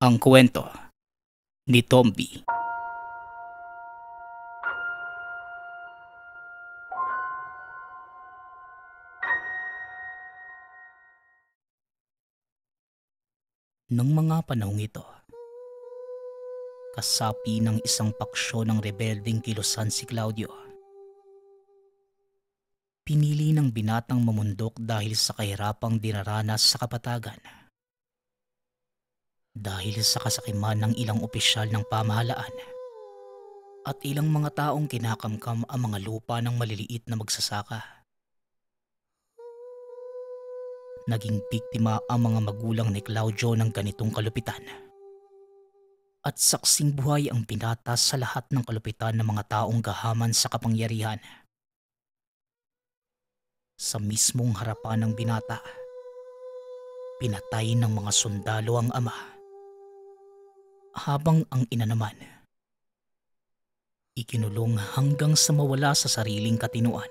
ang kwento ni Tombi. Nung mga panahong ito, kasapi ng isang paksyon ng rebelding kilusan si Claudio. Pinili ng binatang mamundok dahil sa kahirapang dinaranas sa kapatagan dahil sa kasakiman ng ilang opisyal ng pamahalaan at ilang mga taong kinakamkam ang mga lupa ng maliliit na magsasaka. Naging biktima ang mga magulang ni Claudio ng ganitong kalupitan. At saksing buhay ang pinatas sa lahat ng kalupitan ng mga taong gahaman sa kapangyarihan. Sa mismong harapan ng binata, pinatay ng mga sundalo ang ama habang ang ina naman ikinulong hanggang sa mawala sa sariling katinuan.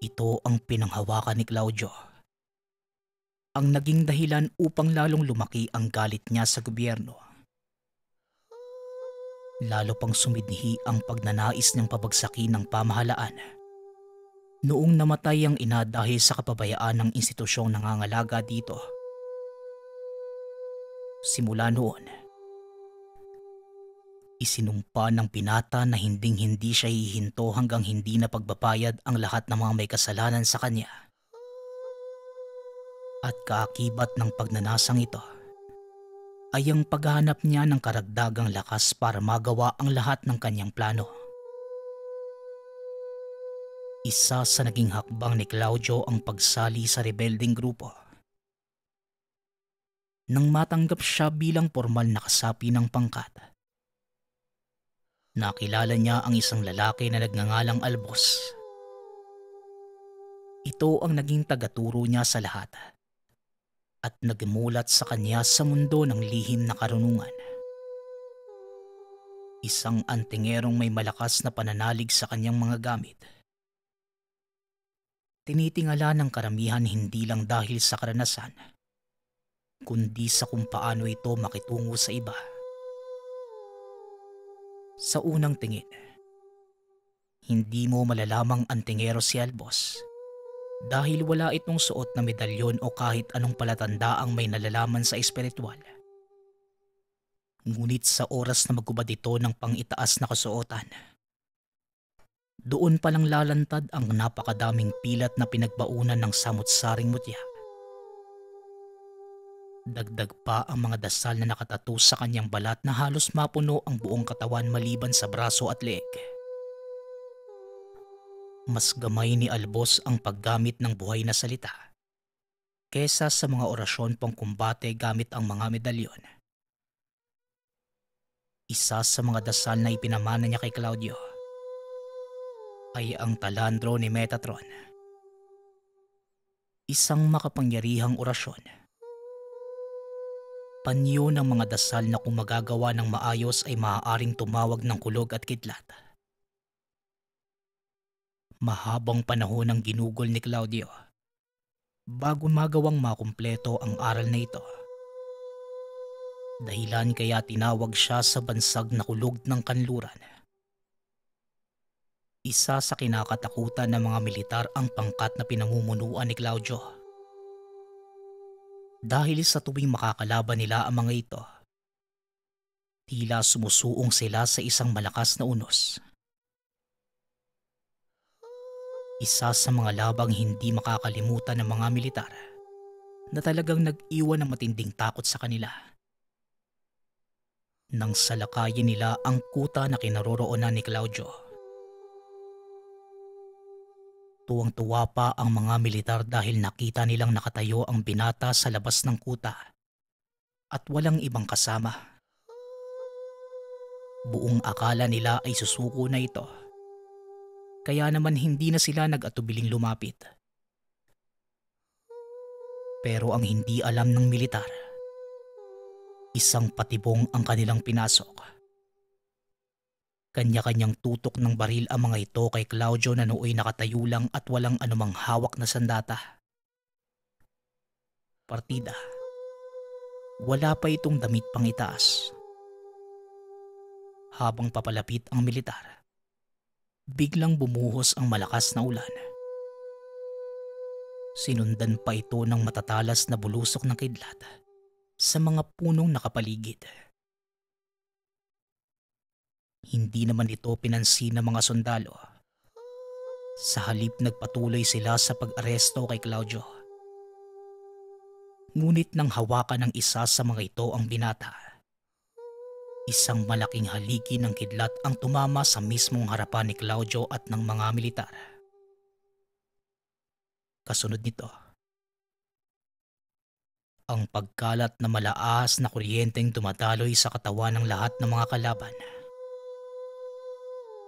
Ito ang pinanghawakan ni Claudio. Ang naging dahilan upang lalong lumaki ang galit niya sa gobyerno. Lalo pang sumidhi ang pagnanais niyang pabagsakin ng pamahalaan. Noong namatay ang ina dahil sa kapabayaan ng institusyong nangangalaga dito, Simula noon, isinumpa ng pinata na hinding-hindi siya hihinto hanggang hindi na pagbabayad ang lahat ng mga may kasalanan sa kanya. At kaakibat ng pagnanasang ito ay ang paghanap niya ng karagdagang lakas para magawa ang lahat ng kanyang plano. Isa sa naging hakbang ni Claudio ang pagsali sa rebelding grupo nang matanggap siya bilang formal na kasapi ng pangkat. Nakilala niya ang isang lalaki na nagngangalang Albos. Ito ang naging tagaturo niya sa lahat at nagmulat sa kanya sa mundo ng lihim na karunungan. Isang antingerong may malakas na pananalig sa kanyang mga gamit. Tinitingala ng karamihan hindi lang dahil sa karanasan – kundi sa kung paano ito makitungo sa iba. Sa unang tingin, hindi mo malalamang antingero si Albos dahil wala itong suot na medalyon o kahit anong palatanda ang may nalalaman sa espiritual. Ngunit sa oras na magubad ito ng pangitaas na kasuotan, doon palang lalantad ang napakadaming pilat na pinagbaunan ng samot mutya Dagdag pa ang mga dasal na nakatato sa kanyang balat na halos mapuno ang buong katawan maliban sa braso at leeg. Mas gamay ni Albos ang paggamit ng buhay na salita kesa sa mga orasyon pang pangkumbate gamit ang mga medalyon. Isa sa mga dasal na ipinamana niya kay Claudio ay ang talandro ni Metatron. Isang makapangyarihang orasyon panyo ng mga dasal na kung magagawa ng maayos ay maaaring tumawag ng kulog at kidlat. Mahabang panahon ang ginugol ni Claudio bago magawang makumpleto ang aral na ito. Dahilan kaya tinawag siya sa bansag na kulog ng kanluran. Isa sa kinakatakutan ng mga militar ang pangkat na pinamumunuan ni Claudio dahil sa tuwing makakalaban nila ang mga ito. Tila sumusuong sila sa isang malakas na unos. Isa sa mga labang hindi makakalimutan ng mga militar na talagang nag-iwan ng matinding takot sa kanila. Nang salakayin nila ang kuta na kinaroroonan ni Claudio Tuwang-tuwa pa ang mga militar dahil nakita nilang nakatayo ang binata sa labas ng kuta at walang ibang kasama. Buong akala nila ay susuko na ito. Kaya naman hindi na sila nag-atubiling lumapit. Pero ang hindi alam ng militar, isang patibong ang kanilang pinasok. Kanya-kanyang tutok ng baril ang mga ito kay Claudio na nooy nakatayo lang at walang anumang hawak na sandata. Partida. Wala pa itong damit pang itaas. Habang papalapit ang militar, biglang bumuhos ang malakas na ulan. Sinundan pa ito ng matatalas na bulusok ng kidlat sa mga punong nakapaligid. Hindi naman ito pinansin ng mga sundalo. Sa halip nagpatuloy sila sa pag-aresto kay Claudio. Ngunit nang hawakan ng isa sa mga ito ang binata, isang malaking haligi ng kidlat ang tumama sa mismong harapan ni Claudio at ng mga militar. Kasunod nito, ang pagkalat na malaas na kuryenteng dumadaloy sa katawan ng lahat ng mga kalaban.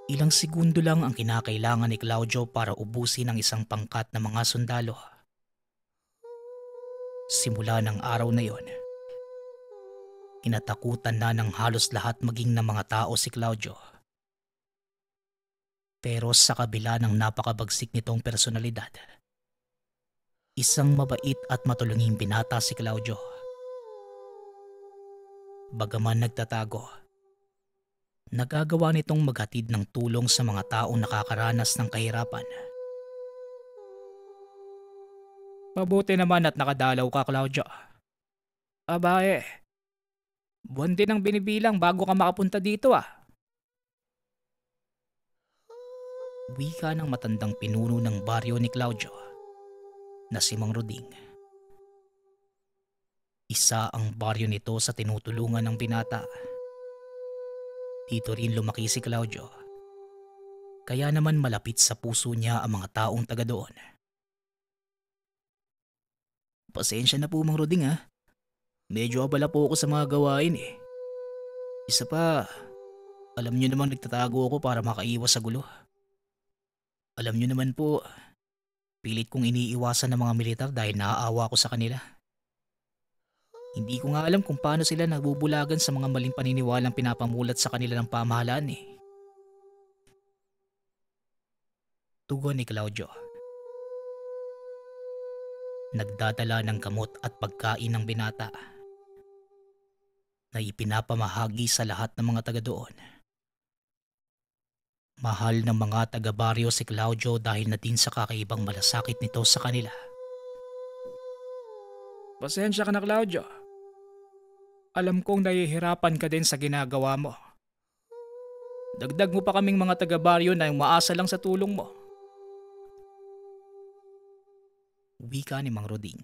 Ilang segundo lang ang kinakailangan ni Claudio para ubusin ang isang pangkat ng mga sundalo. Simula ng araw na yon, kinatakutan na ng halos lahat maging ng mga tao si Claudio. Pero sa kabila ng napakabagsik nitong personalidad, isang mabait at matulunging binata si Claudio. Bagaman nagtatago, Nagagawa nitong maghatid ng tulong sa mga taong nakakaranas ng kahirapan. Mabuti naman at nakadalaw ka, Claudia. Abae, buwan din ang binibilang bago ka makapunta dito ah. wika ng matandang pinuno ng baryo ni Claudio na si Mang Roding. Isa ang baryo nito sa tinutulungan ng binata. Dito rin lumaki si Claudio. Kaya naman malapit sa puso niya ang mga taong taga doon. Pasensya na po Mang Roding ha. Medyo abala po ako sa mga gawain eh. Isa pa, alam niyo naman nagtatago ako para makaiwas sa gulo. Alam niyo naman po, pilit kong iniiwasan ng mga militar dahil naaawa ko sa kanila. Hindi ko nga alam kung paano sila nagbubulagan sa mga maling paniniwalang pinapamulat sa kanila ng pamahalaan eh. Tugon ni Claudio. Nagdadala ng kamot at pagkain ng binata na ipinapamahagi sa lahat ng mga taga doon. Mahal ng mga taga-baryo si Claudio dahil na din sa kakaibang malasakit nito sa kanila. Pasensya ka na Claudio. Alam kong nahihirapan ka din sa ginagawa mo. Dagdag mo pa kaming mga taga-baryo na umaasa lang sa tulong mo. Wika ni Mang Roding.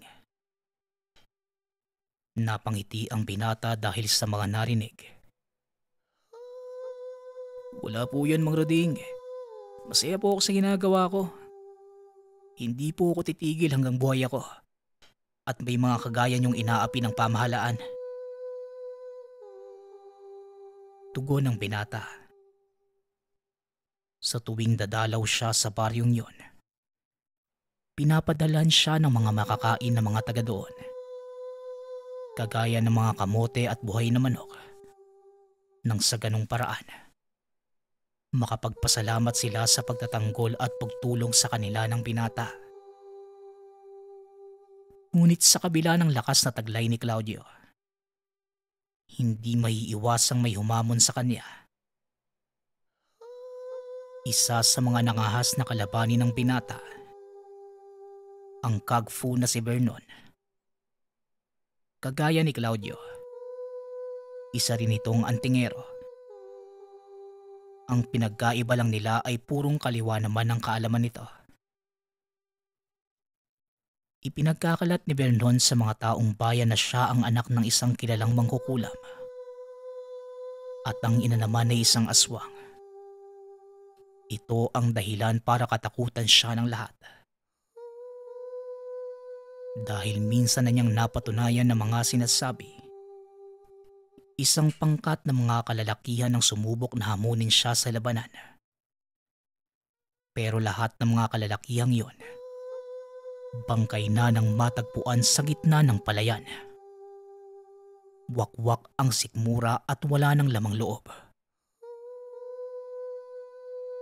Napangiti ang binata dahil sa mga narinig. Wala po yan, Mang Roding. Masaya po ako sa ginagawa ko. Hindi po ako titigil hanggang buhay ako. At may mga kagaya niyong inaapi ng pamahalaan. tugo ng binata. Sa tuwing dadalaw siya sa baryong yon, pinapadalan siya ng mga makakain ng mga taga doon. Kagaya ng mga kamote at buhay na manok. Nang sa ganong paraan, makapagpasalamat sila sa pagtatanggol at pagtulong sa kanila ng binata. Ngunit sa kabila ng lakas na taglay ni Claudio, hindi may iwasang may humamon sa kanya. Isa sa mga nangahas na kalabanin ng binata, ang kagfu na si Vernon. Kagaya ni Claudio, isa rin itong antingero. Ang pinagkaiba lang nila ay purong kaliwa naman ang kaalaman nito. Ipinagkakalat ni Bernlon sa mga taong bayan na siya ang anak ng isang kilalang mangkukulam. At ang ina naman ay isang aswang. Ito ang dahilan para katakutan siya ng lahat. Dahil minsan na niyang napatunayan ng mga sinasabi. Isang pangkat ng mga kalalakihan ang sumubok na hamunin siya sa labanan. Pero lahat ng mga kalalakihang yon Bangkay na ng matagpuan sa gitna ng palayan. Wakwak ang sikmura at wala ng lamang loob.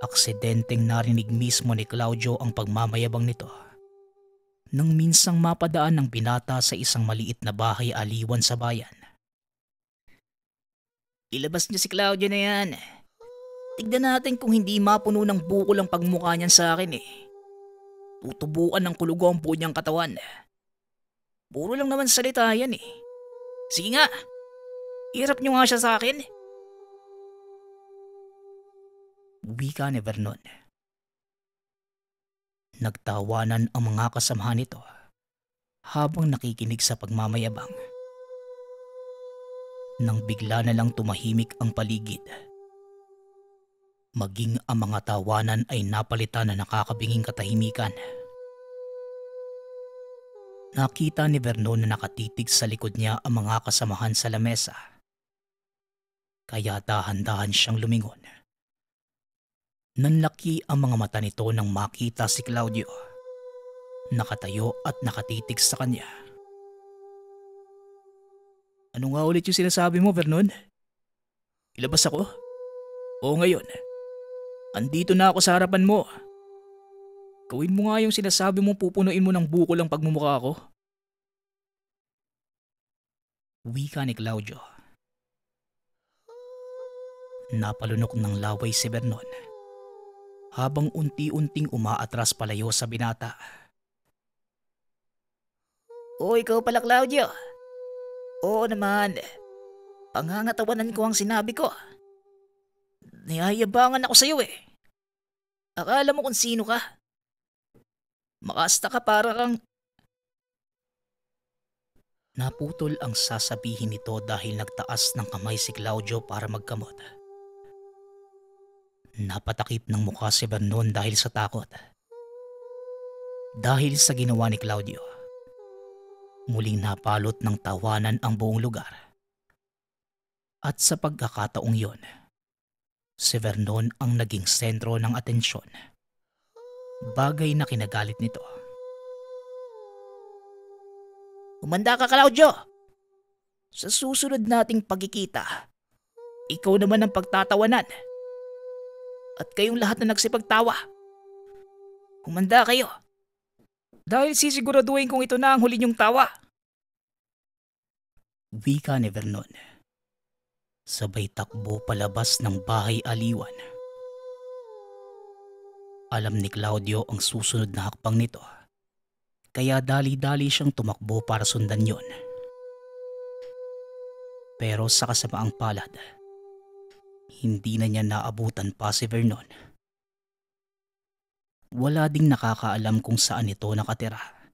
Aksidenteng narinig mismo ni Claudio ang pagmamayabang nito. Nang minsang mapadaan ng binata sa isang maliit na bahay aliwan sa bayan. Ilabas niya si Claudio na yan. Tignan natin kung hindi mapuno ng bukol ang pagmukha niyan sa akin eh. Tutubuan ng kulugo ang buo niyang katawan. Puro lang naman salita yan eh. Sige nga, irap niyo nga siya sa akin. Wika ni Vernon. Nagtawanan ang mga kasamahan nito habang nakikinig sa pagmamayabang. Nang bigla na lang tumahimik ang paligid Maging ang mga tawanan ay napalitan na nakakabinging katahimikan. Nakita ni Vernon na nakatitig sa likod niya ang mga kasamahan sa lamesa. Kaya dahan-dahan siyang lumingon. Nanlaki ang mga mata nito nang makita si Claudio. Nakatayo at nakatitig sa kanya. Ano nga ulit yung sinasabi mo, Vernon? Ilabas ako? Oo ngayon. Andito na ako sa harapan mo. Gawin mo nga yung sinasabi mo pupunuin mo ng buko lang pagmumukha ko. Wika ni Claudio. Napalunok ng laway si Vernon. Habang unti-unting umaatras palayo sa binata. O ikaw pala Claudio. Oo naman. Pangangatawan ko ang sinabi ko. Nayayabangan ako sa iyo eh. Akala mo kung sino ka. Makasta ka para kang... Naputol ang sasabihin nito dahil nagtaas ng kamay si Claudio para magkamot. Napatakip ng mukha si Van dahil sa takot. Dahil sa ginawa ni Claudio, muling napalot ng tawanan ang buong lugar. At sa pagkakataong yon, Si Vernon ang naging sentro ng atensyon. Bagay na kinagalit nito. Umanda ka, Claudio! Sa susunod nating pagkikita, ikaw naman ang pagtatawanan. At kayong lahat na nagsipagtawa. Humanda kayo. Dahil sisiguraduhin kong ito na ang huli niyong tawa. Wika ni Vernon. Sabay takbo palabas ng bahay aliwan. Alam ni Claudio ang susunod na hakbang nito. Kaya dali-dali siyang tumakbo para sundan yon. Pero sa kasamaang palad, hindi na niya naabutan pa si Vernon. Wala ding nakakaalam kung saan ito nakatira.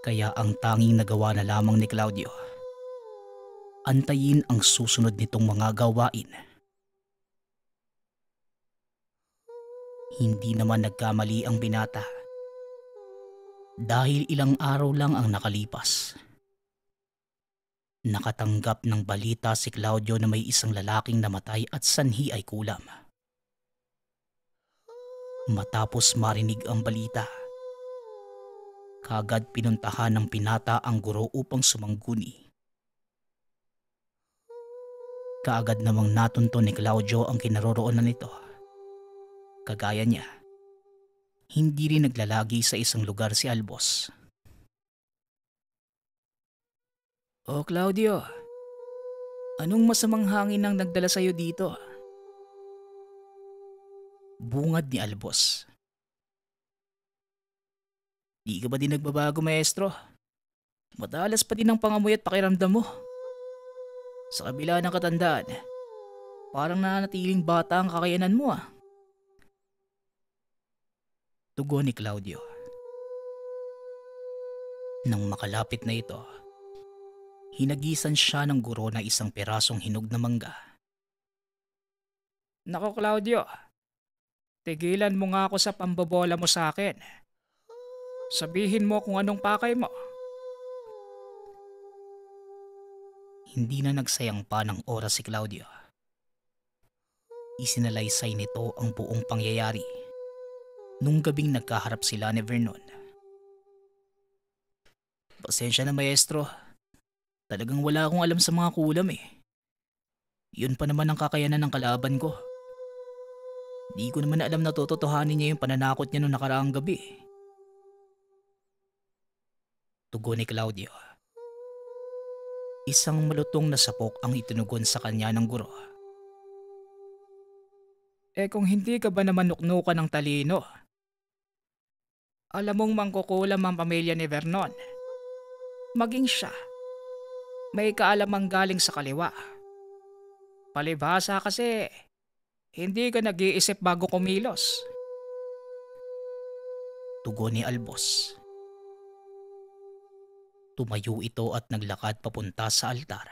Kaya ang tanging nagawa na lamang ni Claudio antayin ang susunod nitong mga gawain. Hindi naman nagkamali ang binata. Dahil ilang araw lang ang nakalipas. Nakatanggap ng balita si Claudio na may isang lalaking namatay at sanhi ay kulam. Matapos marinig ang balita, kagad pinuntahan ng pinata ang guro upang sumangguni Kaagad namang natunto ni Claudio ang kinaroroonan nito. Kagaya niya, hindi rin naglalagi sa isang lugar si Albos. O oh, Claudio, anong masamang hangin ang nagdala sa'yo dito? Bungad ni Albos. Di ka ba din nagbabago maestro? Madalas pa din ang pangamoy at pakiramdam mo. Sa kabila ng katandaan, parang nananatiling bata ang kakayanan mo ah. Tugo ni Claudio. Nang makalapit na ito, hinagisan siya ng guro na isang perasong hinog na mangga. Nako Claudio, tigilan mo nga ako sa pambobola mo sa akin. Sabihin mo kung anong pakay mo. Hindi na nagsayang pa ng oras si Claudia. Isinalaysay nito ang buong pangyayari. Nung gabing nagkaharap sila ni Vernon. Pasensya na maestro. Talagang wala akong alam sa mga kulam eh. Yun pa naman ang kakayanan ng kalaban ko. Di ko naman alam na tototohanin niya yung pananakot niya noong nakaraang gabi. Tugon ni Claudio. Isang malutong na sapok ang itinugon sa kanya ng guro. Eh kung hindi ka ba naman nuknukan ng talino? Alam mong mangkukulam ang pamilya ni Vernon. Maging siya. May kaalamang galing sa kaliwa. Palibhasa kasi, hindi ka nag-iisip bago kumilos. Tugon ni Albos. Tumayo ito at naglakad papunta sa altar.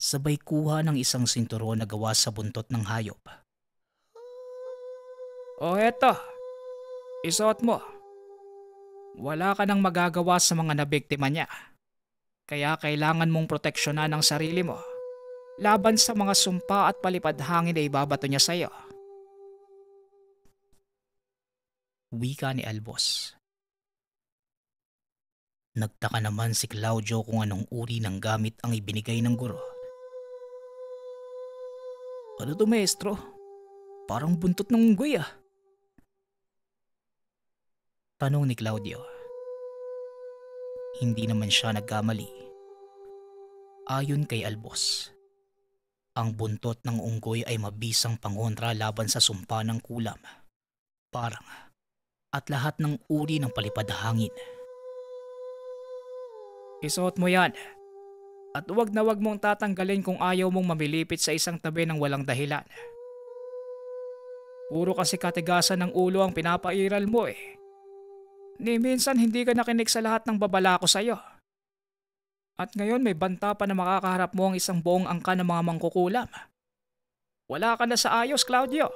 Sabay kuha ng isang sinturon na gawa sa buntot ng hayop. O oh, eto, isuot mo. Wala ka nang magagawa sa mga nabiktima niya. Kaya kailangan mong proteksyonan ang sarili mo. Laban sa mga sumpa at palipadhangin hangin na ibabato niya sa iyo. Wika ni Albos. Nagtaka naman si Claudio kung anong uri ng gamit ang ibinigay ng guro. Ano to maestro? Parang buntot ng unggoy ah. Tanong ni Claudio. Hindi naman siya nagkamali. Ayon kay Albos, ang buntot ng unggoy ay mabisang pangontra laban sa sumpa ng kulam, parang at lahat ng uri ng palipad hangin. Isuot mo yan. At huwag na huwag mong tatanggalin kung ayaw mong mamilipit sa isang tabi ng walang dahilan. Puro kasi katigasan ng ulo ang pinapairal mo eh. Ni minsan hindi ka nakinig sa lahat ng babala ko sa'yo. At ngayon may banta pa na makakaharap mo ang isang buong angka ng mga mangkukulam. Wala ka na sa ayos, Claudio.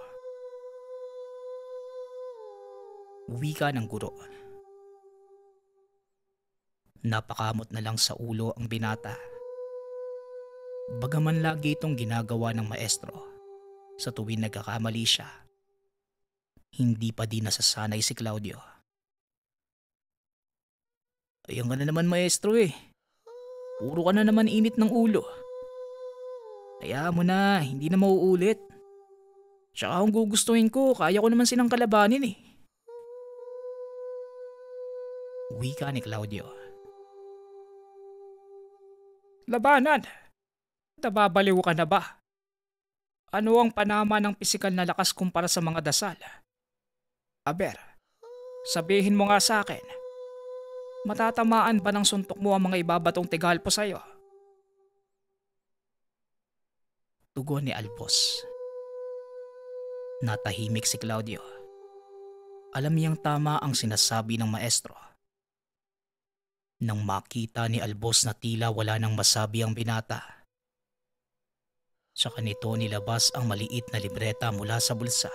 Uwi ka ng guro. Napakamot na lang sa ulo ang binata. Bagaman lagi itong ginagawa ng maestro, sa tuwing nagkakamali siya, hindi pa din nasasanay si Claudio. Ayan ka na naman maestro eh. Puro ka na naman init ng ulo. Kaya mo na, hindi na mauulit. Tsaka kung gugustuhin ko, kaya ko naman silang kalabanin eh. Wika ni Claudio. Labanan! Nababaliw ka na ba? Ano ang panama ng pisikal na lakas kumpara sa mga dasal? Aber, sabihin mo nga sa akin, matatamaan ba ng suntok mo ang mga ibabatong tigalpo sa'yo? Tugon ni Alpos. Natahimik si Claudio. Alam niyang tama ang sinasabi ng maestro nang makita ni Albos na tila wala nang masabi ang binata. Sa kanito nilabas ang maliit na libreta mula sa bulsa.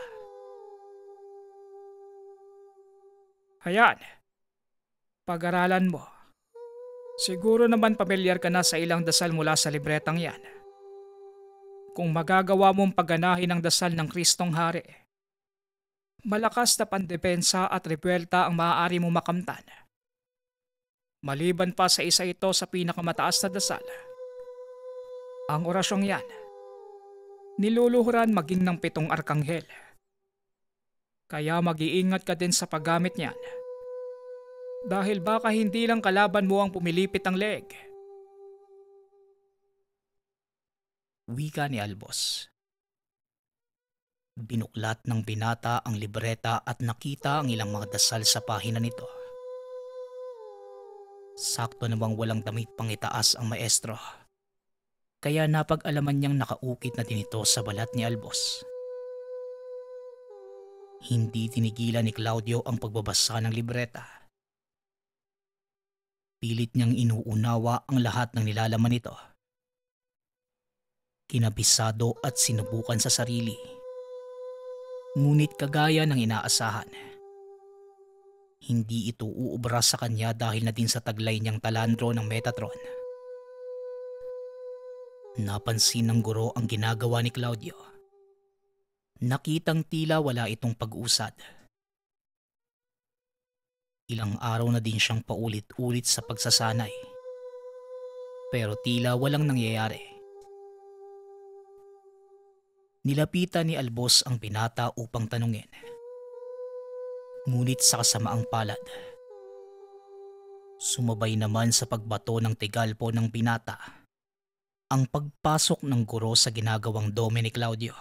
Ayan, pag-aralan mo. Siguro naman pamilyar ka na sa ilang dasal mula sa libretang yan. Kung magagawa mong pagganahin ang dasal ng Kristong Hari, malakas na pandepensa at repelta ang maaari mong makamtan. Maliban pa sa isa ito sa pinakamataas na dasal. Ang orasyong yan, niluluhuran maging ng pitong arkanghel. Kaya mag-iingat ka din sa paggamit niyan. Dahil baka hindi lang kalaban mo ang pumilipit ang leg. Wika ni Albos. Binuklat ng binata ang libreta at nakita ang ilang mga dasal sa pahina nito. Sakto namang walang damit pang itaas ang maestro. Kaya napag-alaman niyang nakaukit na din ito sa balat ni Albos. Hindi tinigilan ni Claudio ang pagbabasa ng libreta. Pilit niyang inuunawa ang lahat ng nilalaman nito. Kinabisado at sinubukan sa sarili. Ngunit kagaya ng inaasahan hindi ito uubra sa kanya dahil na din sa taglay niyang talandro ng Metatron. Napansin ng guro ang ginagawa ni Claudio. Nakitang tila wala itong pag-usad. Ilang araw na din siyang paulit-ulit sa pagsasanay. Pero tila walang nangyayari. Nilapitan ni Albos ang binata upang tanungin. Ngunit sa kasamaang palad, sumabay naman sa pagbato ng tigalpo ng binata ang pagpasok ng guro sa ginagawang Dominic Claudio.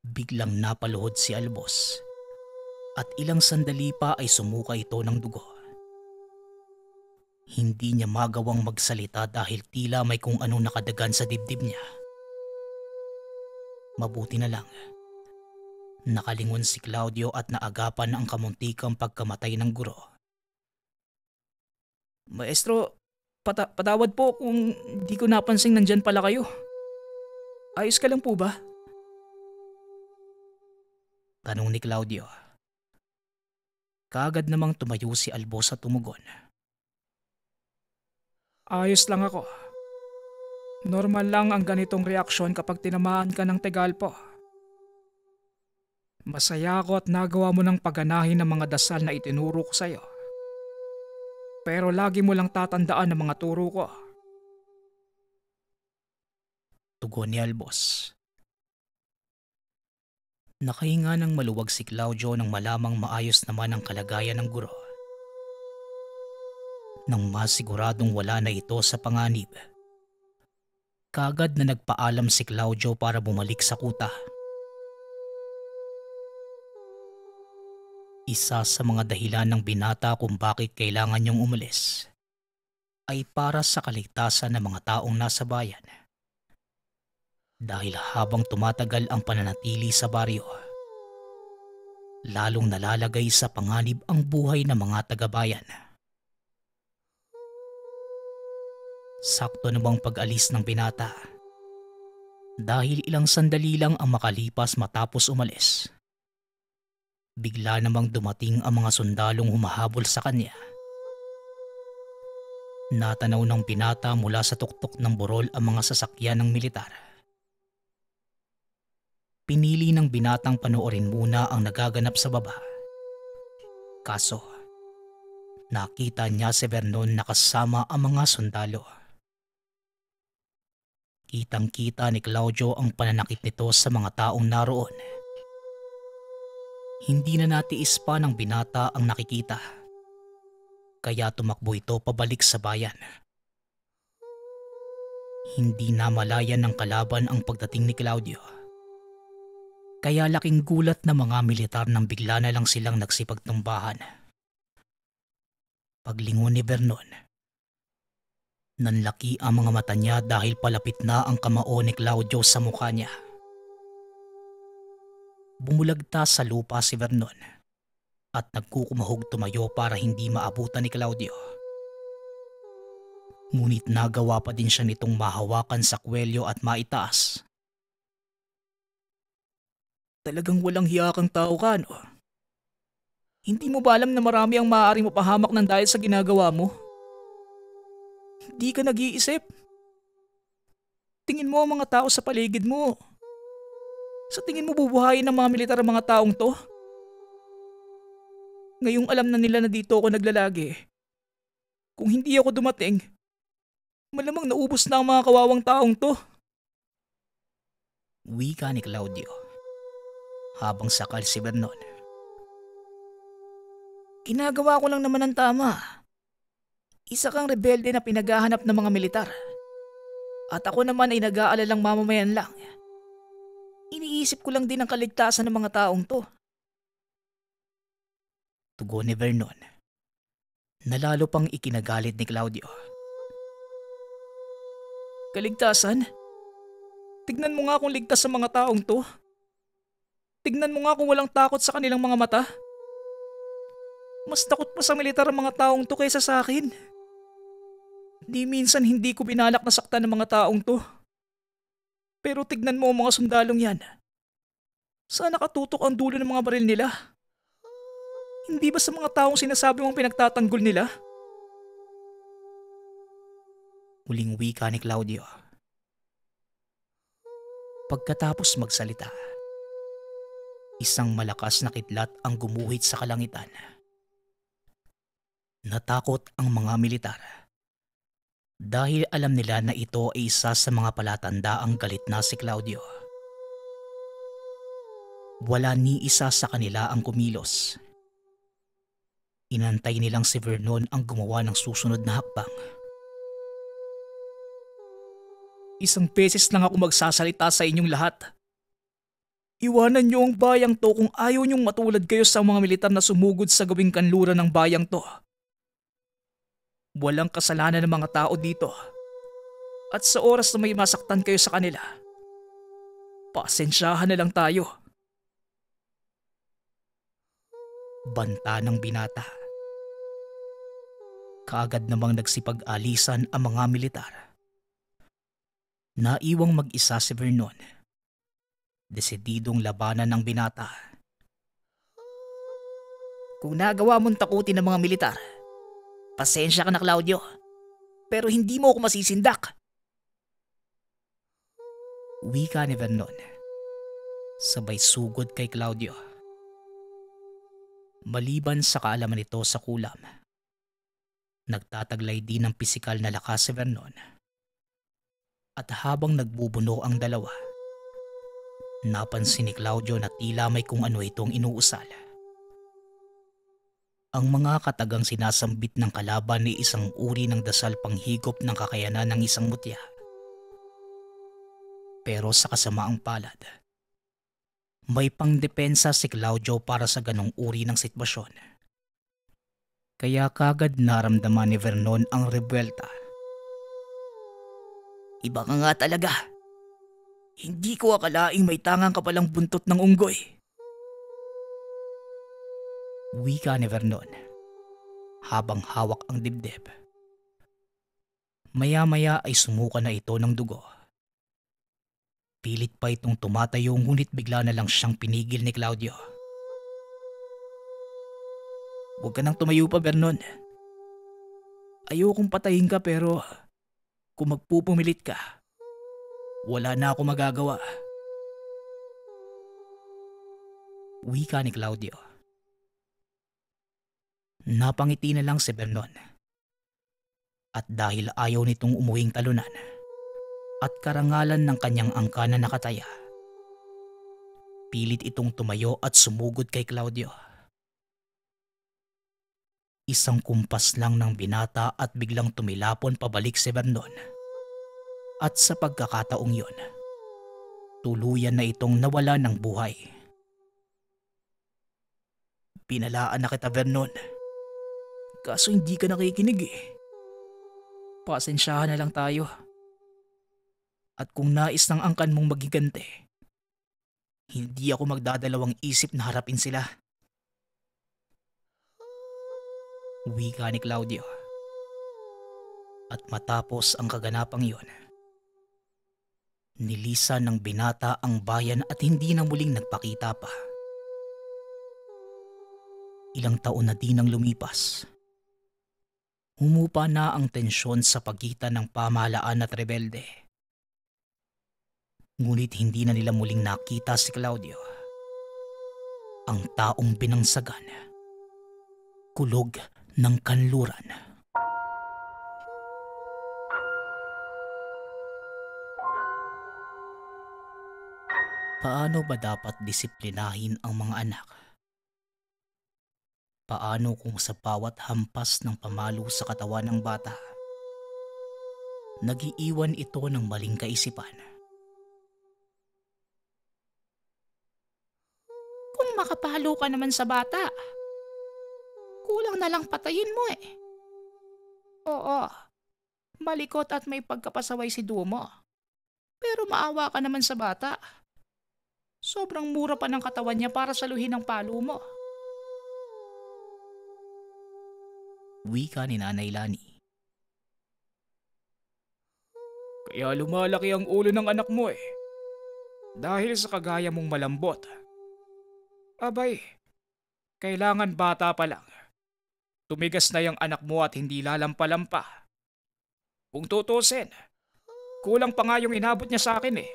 Biglang napaluhod si Albos at ilang sandali pa ay sumuka ito ng dugo. Hindi niya magawang magsalita dahil tila may kung anong nakadagan sa dibdib niya. Mabuti na lang Nakalingon si Claudio at naagapan ang kamuntikang pagkamatay ng guro. Maestro, pata- patawad po kung di ko napansin nandyan pala kayo. Ayos ka lang po ba? Tanong ni Claudio. Kaagad namang tumayo si Albo sa tumugon. Ayos lang ako. Normal lang ang ganitong reaksyon kapag tinamaan ka ng tegalpo. po. Masaya ako at nagawa mo ng paganahin ng mga dasal na itinuro ko sa iyo. Pero lagi mo lang tatandaan ang mga turo ko. Tugon ni Albos. Nakahinga ng maluwag si Claudio nang malamang maayos naman ang kalagayan ng guro. Nang masiguradong wala na ito sa panganib, kagad na nagpaalam si Claudio para bumalik sa kuta. Isa sa mga dahilan ng binata kung bakit kailangan niyong umalis ay para sa kaligtasan ng mga taong nasa bayan. Dahil habang tumatagal ang pananatili sa baryo, lalong nalalagay sa panganib ang buhay ng mga tagabayan. Sakto namang pag-alis ng binata dahil ilang sandali lang ang makalipas matapos umalis Bigla namang dumating ang mga sundalong humahabol sa kanya. Natanaw ng pinata mula sa tuktok ng burol ang mga sasakyan ng militar. Pinili ng binatang panoorin muna ang nagaganap sa baba. Kaso, nakita niya si Vernon nakasama ang mga sundalo. Kitang-kita ni Claudio ang pananakit nito sa mga taong naroon. Hindi na natiis pa ng binata ang nakikita. Kaya tumakbo ito pabalik sa bayan. Hindi na malayan ng kalaban ang pagdating ni Claudio. Kaya laking gulat ng mga militar nang bigla na lang silang nagsipagtumbahan. Paglingon ni Vernon, nanlaki ang mga mata niya dahil palapit na ang kamao ni Claudio sa mukha niya bumulagta sa lupa si Vernon at nagkukumahog tumayo para hindi maabutan ni Claudio. Ngunit nagawa pa din siya nitong mahawakan sa kwelyo at maitaas. Talagang walang hiya kang tao ka, no? Hindi mo ba alam na marami ang maaari mo pahamak ng dahil sa ginagawa mo? Hindi ka nag-iisip. Tingin mo ang mga tao sa paligid mo. Sa tingin mo bubuhayin ng mga militar ang mga taong to? Ngayong alam na nila na dito ako naglalagi. Kung hindi ako dumating, malamang naubos na ang mga kawawang taong to. Wika ni Claudio habang sakal si Vernon. Ginagawa ko lang naman ang tama. Isa kang rebelde na pinaghahanap ng mga militar. At ako naman ay nag-aalalang mamamayan lang. Iniisip ko lang din ang kaligtasan ng mga taong to. Tugon ni Vernon. Nalalo pang ikinagalit ni Claudio. Kaligtasan? Tignan mo nga kung ligtas sa mga taong to. Tignan mo nga kung walang takot sa kanilang mga mata. Mas takot pa sa militar ang mga taong to kaysa sa akin. Di minsan hindi ko binalak na saktan ng mga taong to. Pero tignan mo ang mga sundalong yan. Saan nakatutok ang dulo ng mga baril nila? Hindi ba sa mga taong sinasabi mong pinagtatanggol nila? Uling wika ni Claudio. Pagkatapos magsalita, isang malakas na kidlat ang gumuhit sa kalangitan. Natakot ang mga militar dahil alam nila na ito ay isa sa mga palatanda ang galit na si Claudio. Wala ni isa sa kanila ang kumilos. Inantay nilang si Vernon ang gumawa ng susunod na hakbang. Isang beses lang ako magsasalita sa inyong lahat. Iwanan niyo ang bayang to kung ayaw niyong matulad kayo sa mga militar na sumugod sa gawing kanlura ng bayang to. Walang kasalanan ng mga tao dito. At sa oras na may masaktan kayo sa kanila, pasensyahan na lang tayo. Banta ng binata. Kaagad namang nagsipag-alisan ang mga militar. Naiwang mag-isa si Vernon. Desididong labanan ng binata. Kung nagawa mong takutin ng mga militar, Pasensya ka na Claudio, pero hindi mo ako masisindak. Wika ni Vernon. Sabay sugod kay Claudio. Maliban sa kaalaman nito sa kulam, nagtataglay din ng pisikal na lakas si Vernon. At habang nagbubuno ang dalawa, napansin ni Claudio na tila may kung ano itong inuusal. Ang mga katagang sinasambit ng kalaban ni isang uri ng dasal panghigop ng kakayanan ng isang mutya. Pero sa kasamaang palad, may pangdepensa si Claudio para sa ganong uri ng sitwasyon. Kaya kagad naramdaman ni Vernon ang rebelta. Iba ka nga talaga. Hindi ko akalaing may tangang kapalang buntot ng unggoy. Wika ni Vernon habang hawak ang dibdib. Maya-maya ay sumuka na ito ng dugo. Pilit pa itong tumatayo ngunit bigla na lang siyang pinigil ni Claudio. Huwag ka nang tumayo pa, Vernon. Ayokong patayin ka pero kung magpupumilit ka, wala na ako magagawa. Wika ni Claudio. Napangiti na lang si Vernon. At dahil ayaw nitong umuwing talunan at karangalan ng kanyang angka na nakataya, pilit itong tumayo at sumugod kay Claudio. Isang kumpas lang ng binata at biglang tumilapon pabalik si Vernon. At sa pagkakataong yon, tuluyan na itong nawala ng buhay. Pinalaan na kita Vernon. Vernon Kaso hindi ka nakikinig eh. Pasensyahan na lang tayo. At kung nais ng angkan mong magigante, hindi ako magdadalawang isip na harapin sila. Wika ni Claudio. At matapos ang kaganapang iyon, nilisan ng binata ang bayan at hindi na muling nagpakita pa. Ilang taon na din ang lumipas humupa na ang tensyon sa pagitan ng pamahalaan at rebelde. Ngunit hindi na nila muling nakita si Claudio. Ang taong binangsagan. Kulog ng kanluran. paano ba dapat disiplinahin ang mga anak? Paano kung sa bawat hampas ng pamalo sa katawan ng bata, nagiiwan ito ng maling kaisipan? Kung makapalo ka naman sa bata, kulang na lang patayin mo eh. Oo, malikot at may pagkapasaway si Dumo. Pero maawa ka naman sa bata. Sobrang mura pa ng katawan niya para saluhin ang palo mo. Wika ni Nanay Lani. Kaya lumalaki ang ulo ng anak mo eh. Dahil sa kagaya mong malambot. Abay, kailangan bata pa lang. Tumigas na yung anak mo at hindi lalampalampa. Kung tutusin, kulang pa nga yung inabot niya sa akin eh.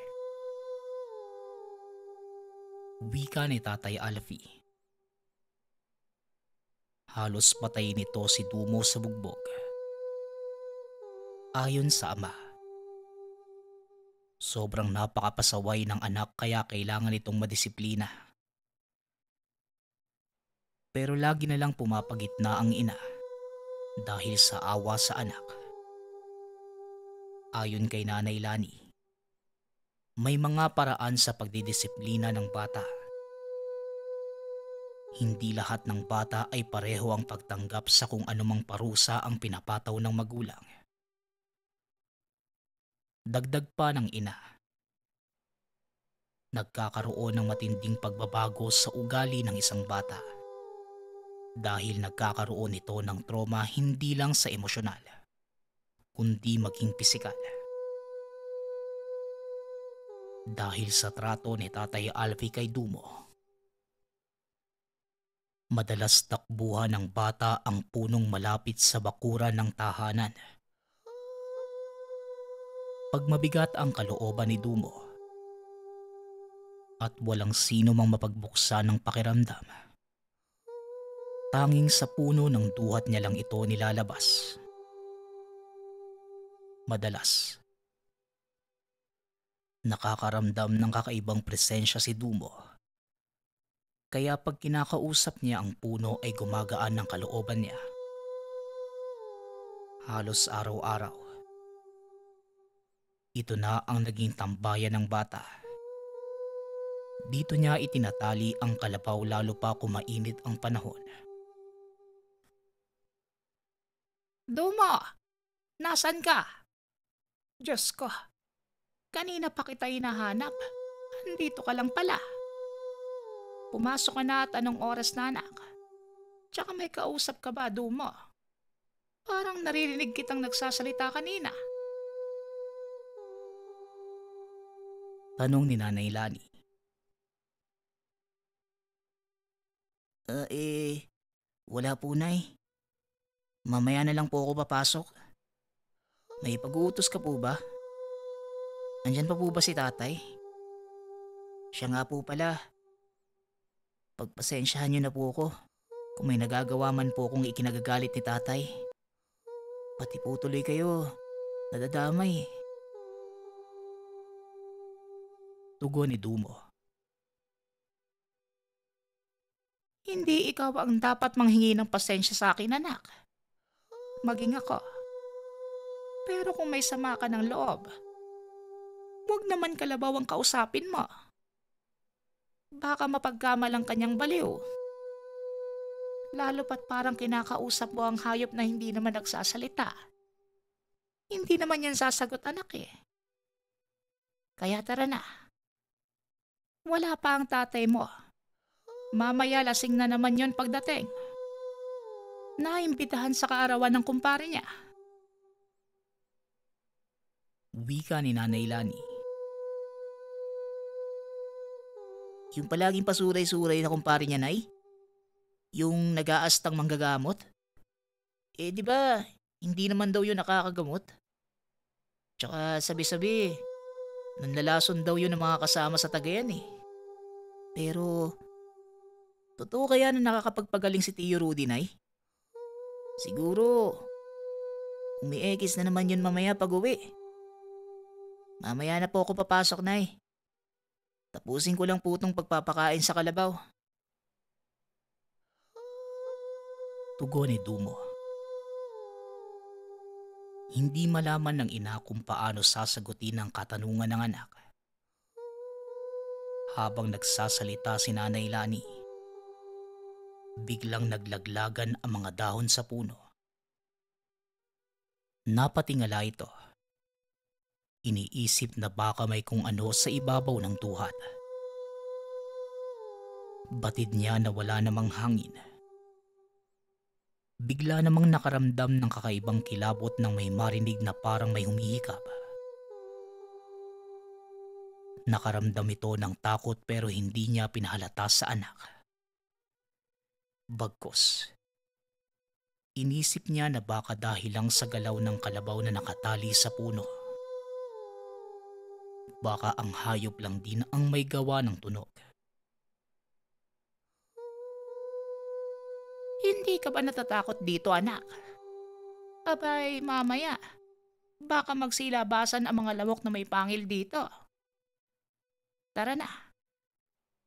Wika ni Tatay Alfie. Halos patay nito si Dumo sa bugbog. Ayon sa ama, sobrang napakapasaway ng anak kaya kailangan itong madisiplina. Pero lagi na lang pumapagitna ang ina dahil sa awa sa anak. Ayon kay Nanay Lani, may mga paraan sa pagdidisiplina ng bata hindi lahat ng bata ay pareho ang pagtanggap sa kung anumang parusa ang pinapataw ng magulang. Dagdag pa ng ina. Nagkakaroon ng matinding pagbabago sa ugali ng isang bata. Dahil nagkakaroon ito ng trauma hindi lang sa emosyonal, kundi maging pisikal. Dahil sa trato ni Tatay Alfie kay Dumo, Madalas takbuhan ng bata ang punong malapit sa bakura ng tahanan. Pag mabigat ang kalooban ni Dumo at walang sino mang mapagbuksa ng pakiramdam, tanging sa puno ng duhat niya lang ito nilalabas. Madalas, nakakaramdam ng kakaibang presensya si Dumo kaya pag kinakausap niya ang puno ay gumagaan ng kalooban niya. Halos araw-araw. Ito na ang naging tambayan ng bata. Dito niya itinatali ang kalapaw lalo pa kumainit ang panahon. Duma! Nasaan ka? Diyos ko, kanina pa kita hinahanap. Andito ka lang pala. Pumasok ka na at anong oras na anak? Tsaka may kausap ka ba, Dumo? Parang naririnig kitang nagsasalita kanina. Tanong ni Nanay Lani. Uh, eh, wala po, Nay. Mamaya na lang po ako papasok. May pag-uutos ka po ba? Andyan pa po ba si tatay? Siya nga po pala, Pagpasensyahan niyo na po ako kung may nagagawa man po kung ikinagagalit ni tatay. Pati po tuloy kayo, nadadamay. Tugon ni Dumo. Hindi ikaw ang dapat manghingi ng pasensya sa akin, anak. Maging ako. Pero kung may sama ka ng loob, huwag naman kalabaw ang kausapin mo. Baka mapagkamalang kanyang baliw. Lalo pat parang kinakausap mo ang hayop na hindi naman nagsasalita. Hindi naman yan sasagot anak eh. Kaya tara na. Wala pa ang tatay mo. Mamaya lasing na naman yon pagdating. Naimbitahan sa kaarawan ng kumpare niya. Wika ni Nanay Lani. Yung palaging pasuray-suray na kumpare niya, Nay? Yung nag-aastang manggagamot? Eh, di ba, hindi naman daw yun nakakagamot? Tsaka sabi-sabi, nanlalason daw yun ng mga kasama sa tagayan eh. Pero, totoo kaya na nakakapagpagaling si Tio Rudy, Nay? Siguro, umiekis na naman yun mamaya pag uwi. Mamaya na po ako papasok, Nay. Tapusin ko lang po itong pagpapakain sa kalabaw. Tugon ni Dumo. Hindi malaman ng ina kung paano sasagutin ang katanungan ng anak. Habang nagsasalita si Nanay Lani, biglang naglaglagan ang mga dahon sa puno. Napatingala ito Iniisip na baka may kung ano sa ibabaw ng tuhat. Batid niya na wala namang hangin. Bigla namang nakaramdam ng kakaibang kilabot nang may marinig na parang may humihikap. Nakaramdam ito ng takot pero hindi niya pinahalata sa anak. Bagkos. Inisip niya na baka dahil lang sa galaw ng kalabaw na nakatali sa puno Baka ang hayop lang din ang may gawa ng tunog. Hindi ka ba natatakot dito anak? Abay mamaya, baka magsilabasan ang mga lawok na may pangil dito. Tara na,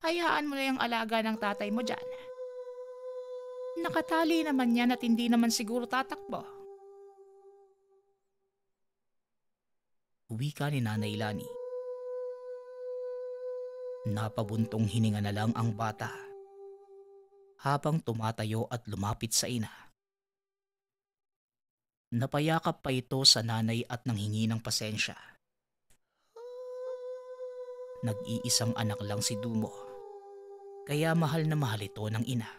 hayaan mo na yung alaga ng tatay mo dyan. Nakatali naman yan at hindi naman siguro tatakbo. Uwi ka ni Nanay Lani Napabuntong hininga na lang ang bata habang tumatayo at lumapit sa ina. Napayakap pa ito sa nanay at nanghingi ng pasensya. Nag-iisang anak lang si Dumo, kaya mahal na mahal ito ng ina.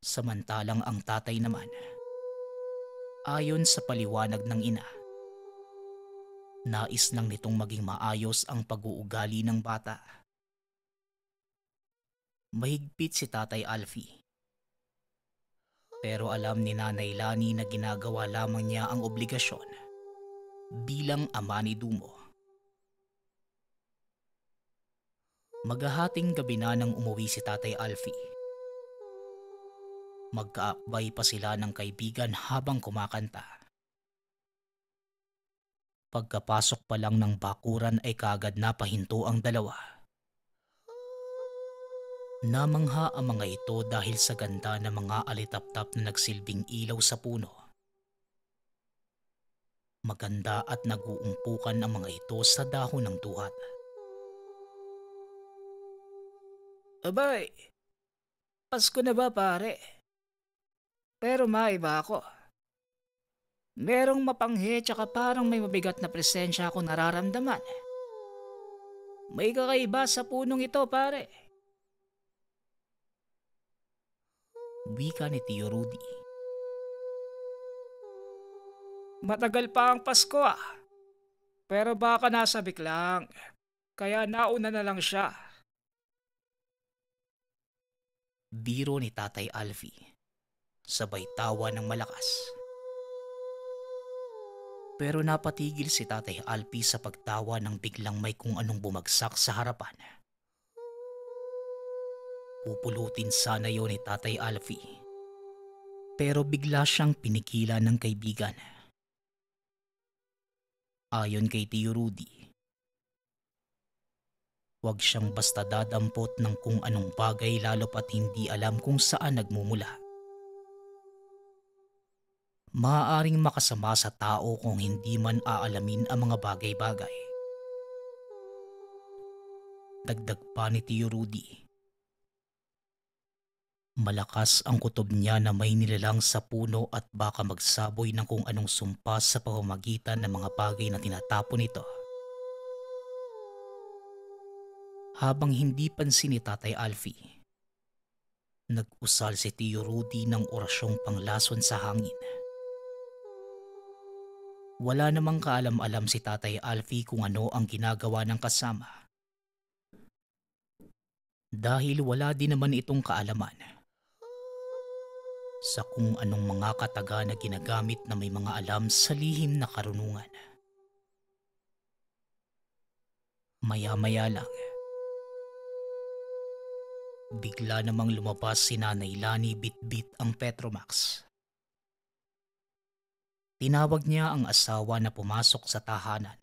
Samantalang ang tatay naman, ayon sa paliwanag ng ina, Nais nang nitong maging maayos ang pag-uugali ng bata. Mahigpit si Tatay Alfie. Pero alam ni Nanay Lani na ginagawa lamang niya ang obligasyon bilang ama ni Dumo. Maghahating gabi na nang umuwi si Tatay Alfie. Magkaakbay pa sila ng kaibigan habang kumakanta. Pagkapasok pa lang ng bakuran ay kagad napahinto ang dalawa. Namangha ang mga ito dahil sa ganda ng mga alitaptap na nagsilbing ilaw sa puno. Maganda at naguumpukan ang mga ito sa dahon ng duhat. Abay, Pasko na ba pare? Pero maiba ako. Merong mapanghe tsaka parang may mabigat na presensya ako nararamdaman. May kakaiba sa punong ito pare. Wika ni Tio Rudy. Matagal pa ang Pasko ah. Pero baka nasabik lang. Kaya nauna na lang siya. Biro ni Tatay Alfie. Sabay tawa ng malakas. Pero napatigil si Tatay Alpi sa pagtawa nang biglang may kung anong bumagsak sa harapan. Pupulutin sana yon ni Tatay Alfi. Pero bigla siyang pinikila ng kaibigan. Ayon kay Tio Rudy, Huwag siyang basta dadampot ng kung anong bagay lalo pat hindi alam kung saan nagmumula maaaring makasama sa tao kung hindi man aalamin ang mga bagay-bagay. Dagdag pa ni Tio Rudy. Malakas ang kutob niya na may nilalang sa puno at baka magsaboy ng kung anong sumpa sa pamamagitan ng mga bagay na tinatapon nito. Habang hindi pansin ni Tatay Alfie, nag-usal si Tio Rudy ng orasyong panglason sa hangin. Wala namang kaalam-alam si Tatay Alfie kung ano ang ginagawa ng kasama. Dahil wala din naman itong kaalaman sa kung anong mga kataga na ginagamit na may mga alam sa lihim na karunungan. Maya-maya lang, bigla namang lumabas si Nanay Lani Bitbit ang Petromax Tinawag niya ang asawa na pumasok sa tahanan.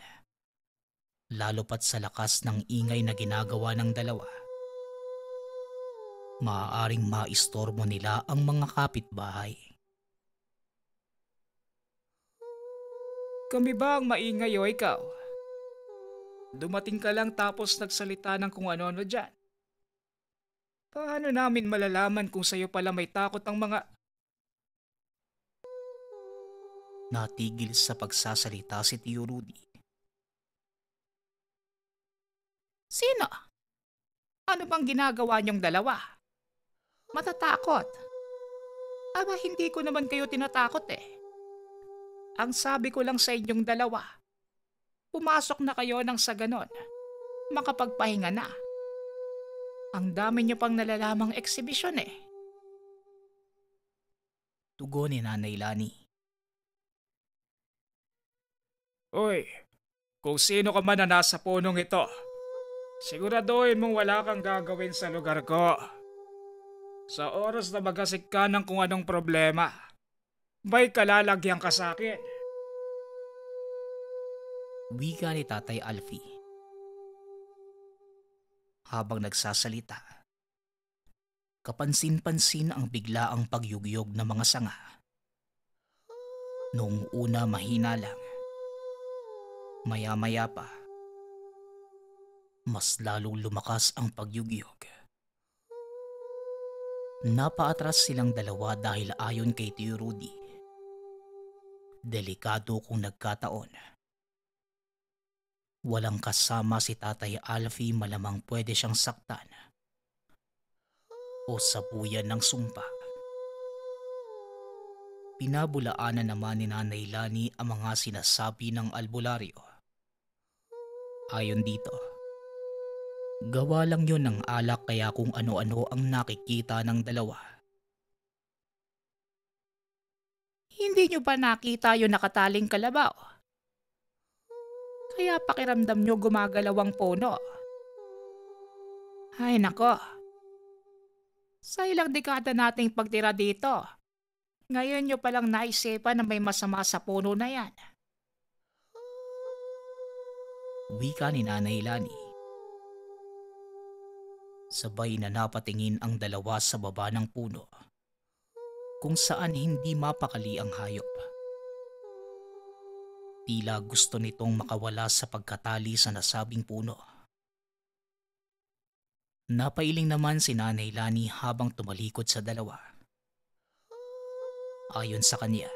Lalo pat sa lakas ng ingay na ginagawa ng dalawa. Maaaring maistorbo nila ang mga kapitbahay. Kami ba ang maingay o ikaw? Dumating ka lang tapos nagsalita ng kung ano-ano dyan. Paano namin malalaman kung sa'yo pala may takot ang mga... Natigil sa pagsasalita si Tio Rudy. Sino? Ano bang ginagawa niyong dalawa? Matatakot. Aba, hindi ko naman kayo tinatakot eh. Ang sabi ko lang sa inyong dalawa, pumasok na kayo ng sa ganon. Makapagpahinga na. Ang dami niyo pang nalalamang eksibisyon eh. Tugon ni Nanay Lani. Uy, kung sino ka man na nasa punong ito, siguraduhin mong wala kang gagawin sa lugar ko. Sa oras na magasik ka ng kung anong problema, may kalalagyan ka sa akin. Wika ni Tatay Alfi. Habang nagsasalita, kapansin-pansin ang biglaang pagyugyog ng mga sanga. Noong una mahina lang, Maya-maya pa, mas lalong lumakas ang pagyugyog. Napaatras silang dalawa dahil ayon kay Tio Rudy. Delikado kung nagkataon. Walang kasama si Tatay Alfi malamang pwede siyang saktan o sabuyan ng sumpa. Pinabulaanan naman ni Nanay Lani ang mga sinasabi ng albularyo ayon dito. Gawa lang yun ng alak kaya kung ano-ano ang nakikita ng dalawa. Hindi nyo ba nakita yung nakataling kalabaw? Kaya pakiramdam nyo gumagalawang puno. Ay nako, sa ilang dekada nating pagtira dito, ngayon nyo palang naisipan na may masama sa puno na yan. Wika ni Nanay Lani. Sabay na napatingin ang dalawa sa baba ng puno kung saan hindi mapakali ang hayop. Tila gusto nitong makawala sa pagkatali sa nasabing puno. Napailing naman si Nanay Lani habang tumalikod sa dalawa. Ayon sa kanya,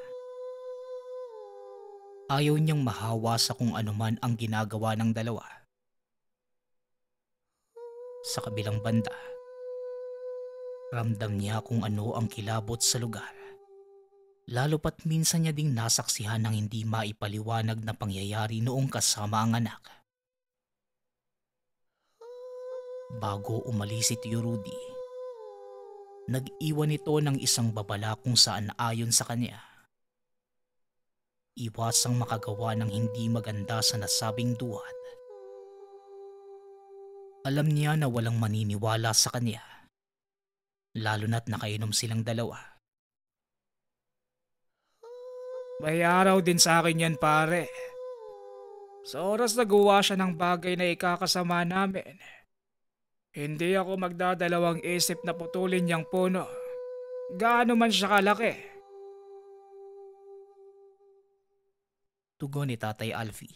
Ayaw niyang mahawa sa kung anuman ang ginagawa ng dalawa. Sa kabilang banda, ramdam niya kung ano ang kilabot sa lugar. Lalo pat minsan niya ding nasaksihan ng hindi maipaliwanag na pangyayari noong kasama ang anak. Bago umalis si Tio Rudy, nag-iwan ito ng isang babala kung saan ayon sa kanya – iwasang makagawa ng hindi maganda sa nasabing duhat. Alam niya na walang maniniwala sa kanya, lalo na't nakainom silang dalawa. May araw din sa akin yan pare. Sa oras na gawa siya ng bagay na ikakasama namin, hindi ako magdadalawang isip na putulin niyang puno. Gaano man siya kalaki. Tugon ni Tatay Alfi.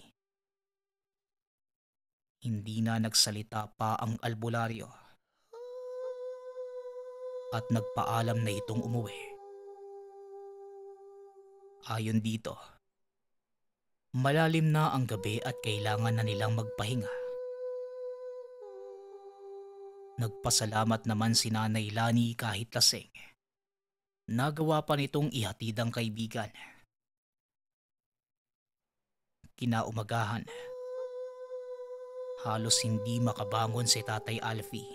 Hindi na nagsalita pa ang albularyo at nagpaalam na itong umuwi. Ayon dito, malalim na ang gabi at kailangan na nilang magpahinga. Nagpasalamat naman si Nanay Lani kahit lasing. Nagawa pa nitong ihatid ang kaibigan. Kinaumagahan. Halos hindi makabangon si Tatay Alfi.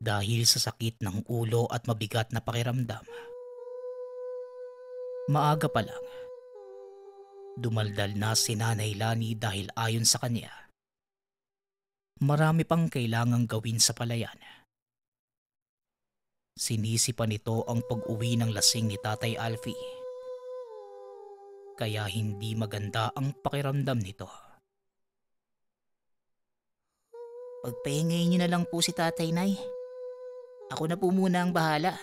Dahil sa sakit ng ulo at mabigat na pakiramdam. Maaga pa lang. Dumaldal na si Nanay Lani dahil ayon sa kanya. Marami pang kailangang gawin sa palayan. Sinisipan nito ang pag-uwi ng lasing ni Tatay Alfie kaya hindi maganda ang pakiramdam nito. Pagpahingay niyo na lang po si tatay nay. Ako na po muna ang bahala.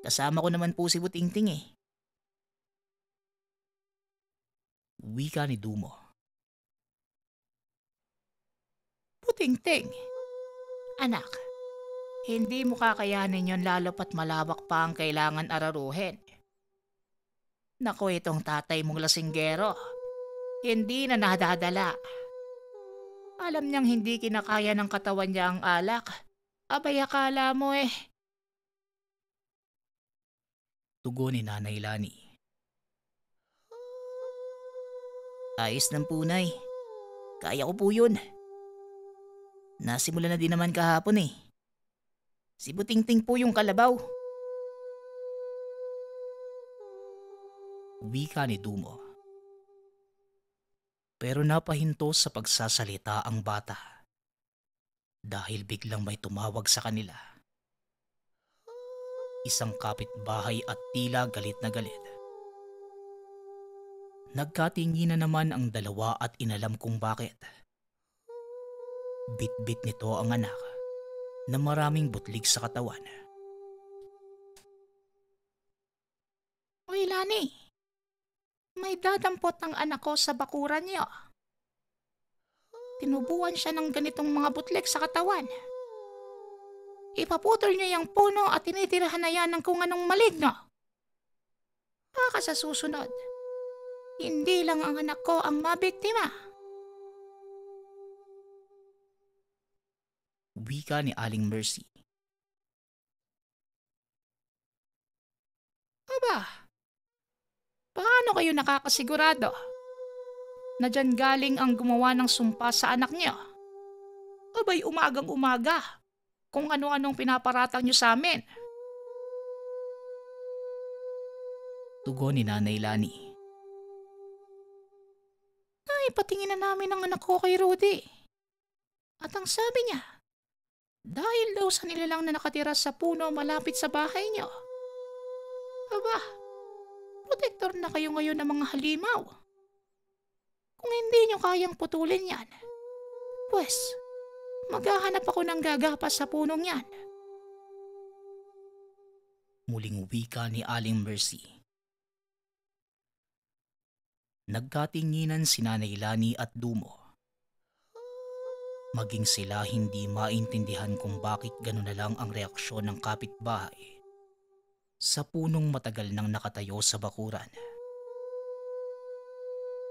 Kasama ko naman po si Butingting eh. Wika ni Dumo. Butingting! Anak, hindi mo kakayanin yon lalo pat malawak pa ang kailangan araruhin. Naku, itong tatay mong lasinggero. Hindi na nadadala. Alam niyang hindi kinakaya ng katawan niya ang alak. Abay, akala mo eh. Tugo ni Nanay Lani. Ayos ng punay. Kaya ko po yun. Nasimula na din naman kahapon eh. Si Butingting po yung kalabaw. wika ni Dumo. Pero napahinto sa pagsasalita ang bata dahil biglang may tumawag sa kanila. Isang kapitbahay at tila galit na galit. Nagkatingin na naman ang dalawa at inalam kung bakit. Bitbit nito ang anak na maraming butlig sa katawan. Uy, Lani! May dadampot ang anak ko sa bakuran niyo. Tinubuan siya ng ganitong mga butlek sa katawan. Ipaputol niya yung puno at tinitirahan na yan ng kung anong maligno. Baka sa susunod, hindi lang ang anak ko ang mabiktima. Wika ni Aling Mercy. Aba, Paano kayo nakakasigurado na dyan galing ang gumawa ng sumpa sa anak niyo? O ba'y umagang-umaga kung ano-anong pinaparatang niyo sa amin? Tugon ni Nanay Lani. Ay, patingin na namin ang anak ko kay Rudy. At ang sabi niya, dahil daw sa nilalang na nakatira sa puno malapit sa bahay niyo. Aba, Protektor na kayo ngayon ng mga halimaw. Kung hindi nyo kayang putulin yan, pues, maghahanap ako ng gagapas sa punong yan. Muling wika ni Aling Mercy. Nagkatinginan si Nanay Lani at Dumo. Maging sila hindi maintindihan kung bakit gano'n na lang ang reaksyon ng kapitbahay sa punong matagal nang nakatayo sa bakuran.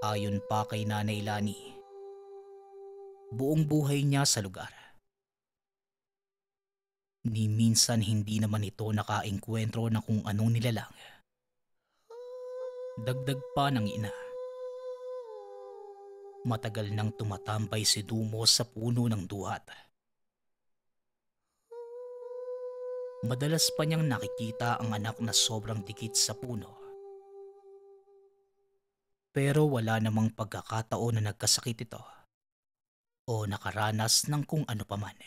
Ayon pa kay Nanay Lani, buong buhay niya sa lugar. Ni minsan hindi naman ito nakaengkwentro na kung anong nilalang. Dagdag pa ng ina. Matagal nang tumatambay si Dumo sa puno ng duhat Madalas pa niyang nakikita ang anak na sobrang dikit sa puno. Pero wala namang pagkakataon na nagkasakit ito o nakaranas ng kung ano paman.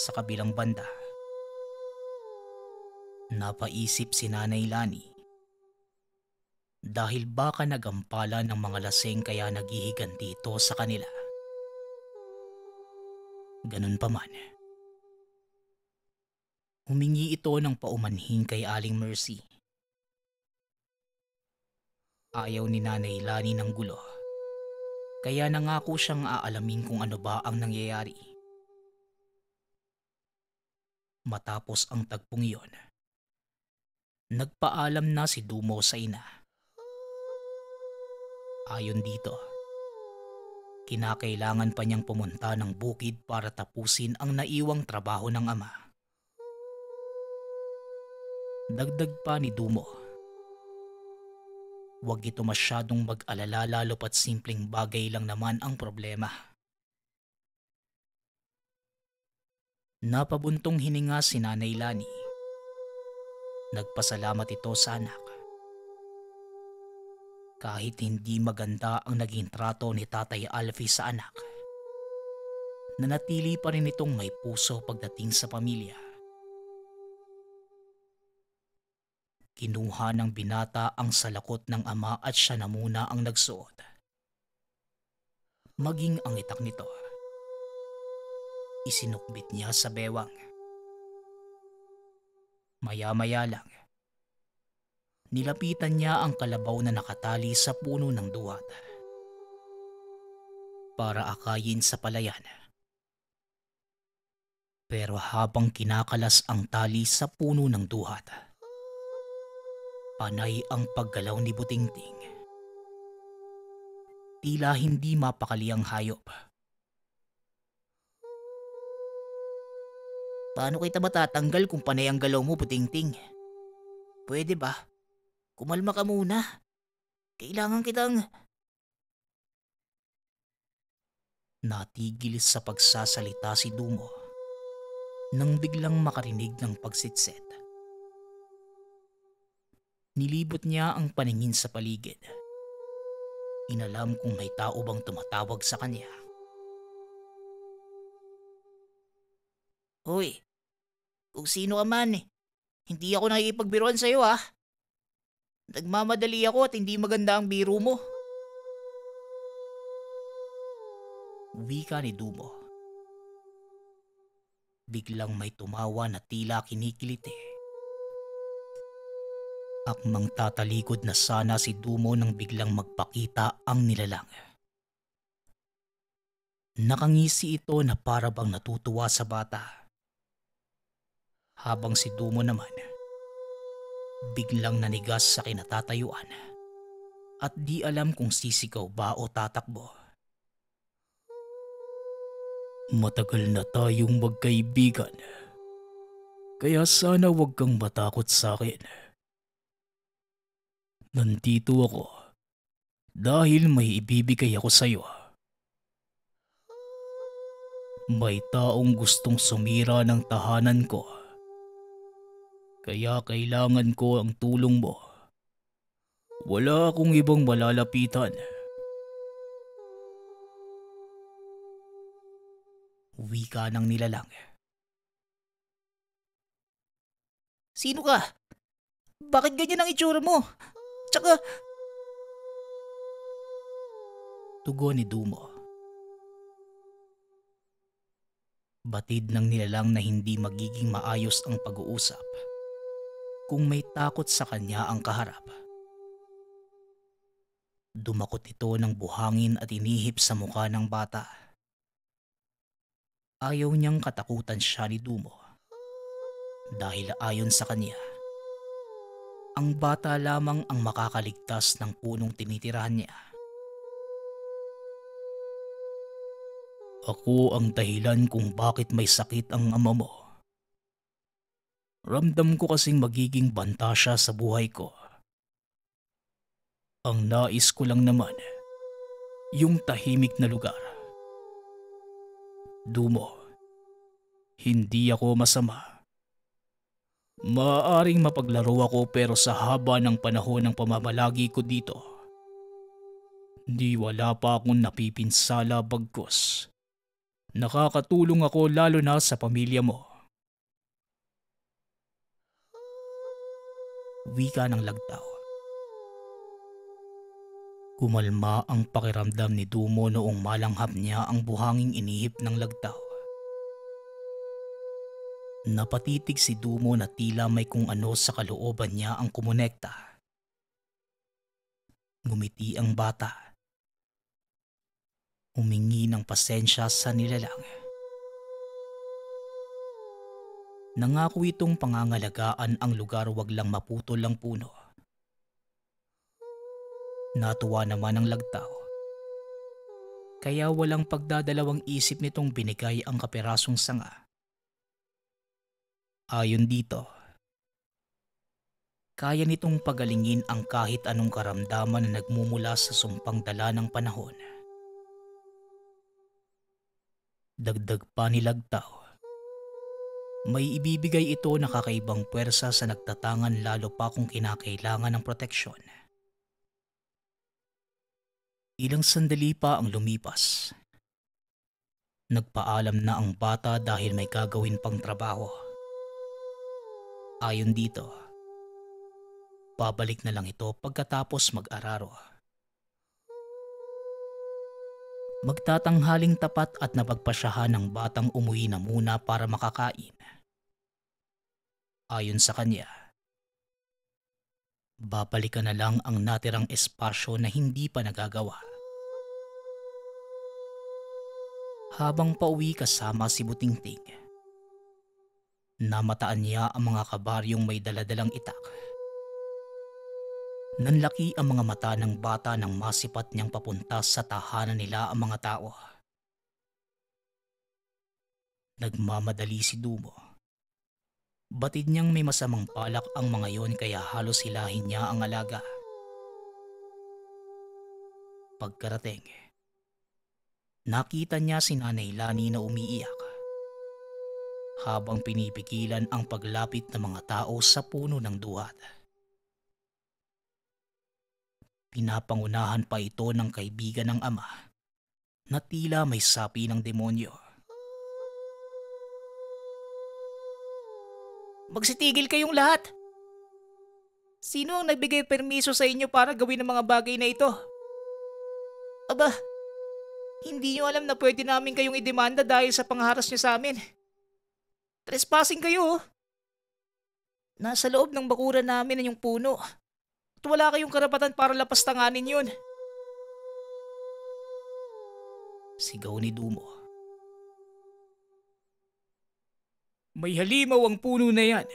Sa kabilang banda, napaisip si Nanay Lani dahil baka nagampala ng mga lasing kaya naghihiganti ito sa kanila. Ganun pa man. Humingi ito ng paumanhin kay Aling Mercy. Ayaw ni Nanay Lani ng gulo. Kaya nangako siyang aalamin kung ano ba ang nangyayari. Matapos ang tagpong iyon, nagpaalam na si Dumo sa ina. Ayon dito, kinakailangan pa niyang pumunta ng bukid para tapusin ang naiwang trabaho ng ama. Dagdag pa ni Dumo. Huwag ito masyadong mag-alala lalo pat simpleng bagay lang naman ang problema. Napabuntong hininga si Nanay Lani. Nagpasalamat ito sa anak. Kahit hindi maganda ang naging trato ni Tatay Alfie sa anak, nanatili pa rin itong may puso pagdating sa pamilya Kinuha ng binata ang salakot ng ama at siya na muna ang nagsuot. Maging ang itak nito, isinukbit niya sa bewang. Maya-maya lang, nilapitan niya ang kalabaw na nakatali sa puno ng duwat para akayin sa palayan. Pero habang kinakalas ang tali sa puno ng duhat, Panay ang paggalaw ni Butingting. Tila hindi mapakali ang hayop. Paano kita matatanggal kung panay ang galaw mo, Butingting? Pwede ba? Kumalma ka muna. Kailangan kitang... Natigil sa pagsasalita si Dumo nang biglang makarinig ng pagsitset Nilibot niya ang paningin sa paligid. Inalam kung may tao bang tumatawag sa kanya. Hoy, kung sino ka man eh, hindi ako nakikipagbiruan sa'yo ha. Ah. Nagmamadali ako at hindi maganda ang biro mo. Wika ni Dumo. Biglang may tumawa na tila kinikiliti. Eh. Akmang tatalikod na sana si Dumo nang biglang magpakita ang nilalang. Nakangisi ito na para bang natutuwa sa bata. Habang si Dumo naman, biglang nanigas sa kinatatayuan at di alam kung sisigaw ba o tatakbo. Matagal na tayong magkaibigan. Kaya sana wag kang matakot sa akin. Nandito ako dahil may ibibigay ako sa iyo. May taong gustong sumira ng tahanan ko. Kaya kailangan ko ang tulong mo. Wala akong ibang malalapitan. Wika ng nilalang. Sino ka? Bakit ganyan ang itsura mo? Tsaka... Tugo ni Dumo. Batid ng nilalang na hindi magiging maayos ang pag-uusap kung may takot sa kanya ang kaharap. Dumakot ito ng buhangin at inihip sa mukha ng bata. Ayaw niyang katakutan siya ni Dumo dahil ayon sa kanya ang bata lamang ang makakaligtas ng punong tinitirahan niya. Ako ang dahilan kung bakit may sakit ang ama mo. Ramdam ko kasing magiging banta siya sa buhay ko. Ang nais ko lang naman, yung tahimik na lugar. Dumo, hindi ako masama. Maaaring mapaglaro ako pero sa haba ng panahon ng pamamalagi ko dito. Di wala pa akong napipinsala bagkos. Nakakatulong ako lalo na sa pamilya mo. Wika ng lagtaw. Kumalma ang pakiramdam ni Dumo noong malanghap niya ang buhanging inihip ng lagtaw. Napatitig si Dumo na tila may kung ano sa kalooban niya ang kumonekta. Gumiti ang bata. Humingi ng pasensya sa nilalang. Nangako itong pangangalagaan ang lugar wag lang maputol ang puno. Natuwa naman ang lagtaw. Kaya walang pagdadalawang isip nitong binigay ang kaperasong sanga Ayon dito, kaya nitong pagalingin ang kahit anong karamdaman na nagmumula sa sumpang dala ng panahon. Dagdag pa ni Lagtaw. May ibibigay ito na kakaibang puwersa sa nagtatangan lalo pa kung kinakailangan ng proteksyon. Ilang sandali pa ang lumipas. Nagpaalam na ang bata dahil may gagawin pang trabaho. Ayon dito, Pabalik na lang ito pagkatapos mag-araro. Magtatanghaling tapat at napagpasyahan ng batang umuwi na muna para makakain. Ayon sa kanya, babalikan na lang ang natirang espasyo na hindi pa nagagawa. habang pauwi kasama si Butingting. Namataan niya ang mga kabaryong may daladalang itak. Nanlaki ang mga mata ng bata nang masipat niyang papunta sa tahanan nila ang mga tao. Nagmamadali si Dumo. Batid niyang may masamang palak ang mga yon kaya halos hilahin niya ang alaga. Pagkarating, nakita niya si Nanay Lani na umiiyak habang pinipigilan ang paglapit ng mga tao sa puno ng duhat. Pinapangunahan pa ito ng kaibigan ng ama na tila may sapi ng demonyo. Magsitigil kayong lahat! Sino ang nagbigay permiso sa inyo para gawin ang mga bagay na ito? Aba, hindi nyo alam na pwede namin kayong idemanda dahil sa pangharas nyo sa amin. Trespassing kayo. Oh. Nasa loob ng bakura namin ang yung puno. At wala kayong karapatan para lapastanganin yun. Sigaw ni Dumo. May halimaw ang puno na yan.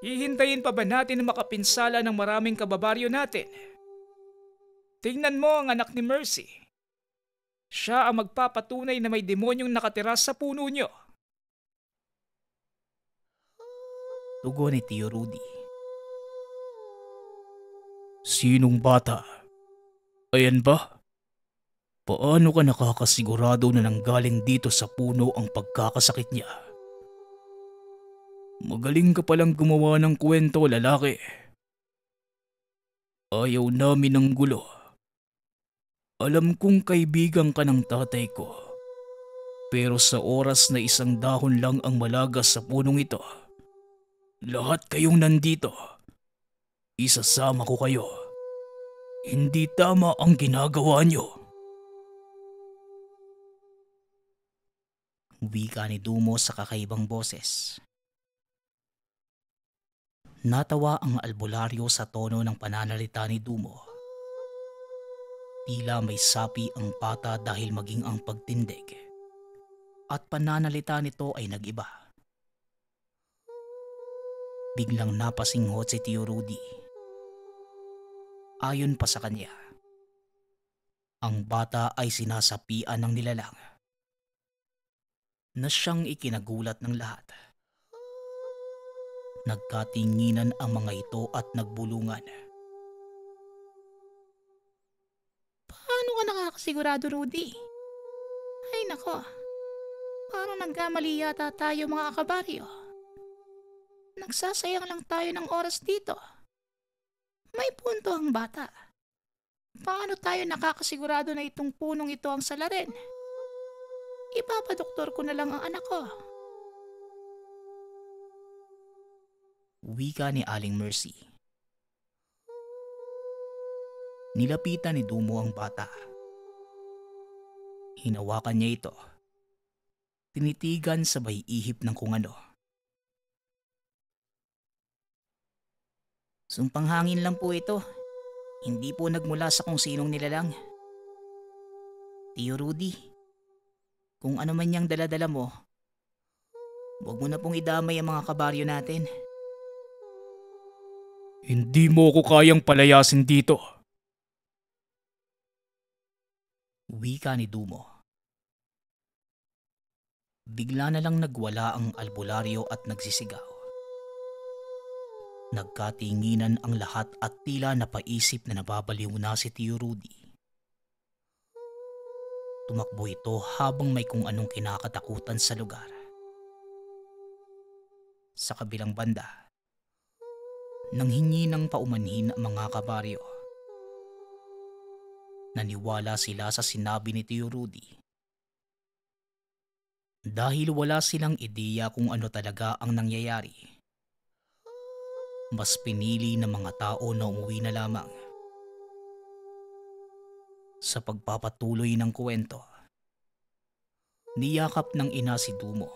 Hihintayin pa ba natin na makapinsala ng maraming kababaryo natin? Tingnan mo ang anak ni Mercy. Siya ang magpapatunay na may demonyong nakatira sa puno niyo. Tugo ni Tio Rudy. Sinong bata? Ayan ba? Paano ka nakakasigurado na nanggaling dito sa puno ang pagkakasakit niya? Magaling ka palang gumawa ng kwento, lalaki. Ayaw namin ng gulo. Alam kong kaibigan ka ng tatay ko. Pero sa oras na isang dahon lang ang malagas sa punong ito, lahat kayong nandito. Isasama ko kayo. Hindi tama ang ginagawa nyo. Wika ni Dumo sa kakaibang boses. Natawa ang albularyo sa tono ng pananalita ni Dumo. Tila may sapi ang pata dahil maging ang pagtindig. At pananalita nito ay nagiba. Biglang napasinghot si Tio Rudy. Ayon pa sa kanya, ang bata ay sinasapian ng nilalang na siyang ikinagulat ng lahat. Nagkatinginan ang mga ito at nagbulungan. Paano ka nakakasigurado, Rudy? Ay nako, parang nagkamali yata tayo mga kabaryo. Nagsasayang lang tayo ng oras dito. May punto ang bata. Paano tayo nakakasigurado na itong punong ito ang salarin? Ipapadoktor ko na lang ang anak ko. Wika ni Aling Mercy. Nilapitan ni Dumo ang bata. Hinawakan niya ito. Tinitigan sabay ihip ng kung ano. Sumpang hangin lang po ito. Hindi po nagmula sa kung sinong nilalang. Tio Rudy, kung ano man niyang daladala mo, huwag mo na pong idamay ang mga kabaryo natin. Hindi mo ko kayang palayasin dito. ka ni Dumo. Bigla na lang nagwala ang albularyo at nagsisigaw. Nagkatinginan ang lahat at tila napaisip na nababaliw na si Tio Rudy. Tumakbo ito habang may kung anong kinakatakutan sa lugar. Sa kabilang banda, nang hingi ng paumanhin ang mga kabaryo. Naniwala sila sa sinabi ni Tio Rudy. Dahil wala silang ideya kung ano talaga ang nangyayari mas pinili ng mga tao na umuwi na lamang. Sa pagpapatuloy ng kwento, niyakap ng ina si Dumo.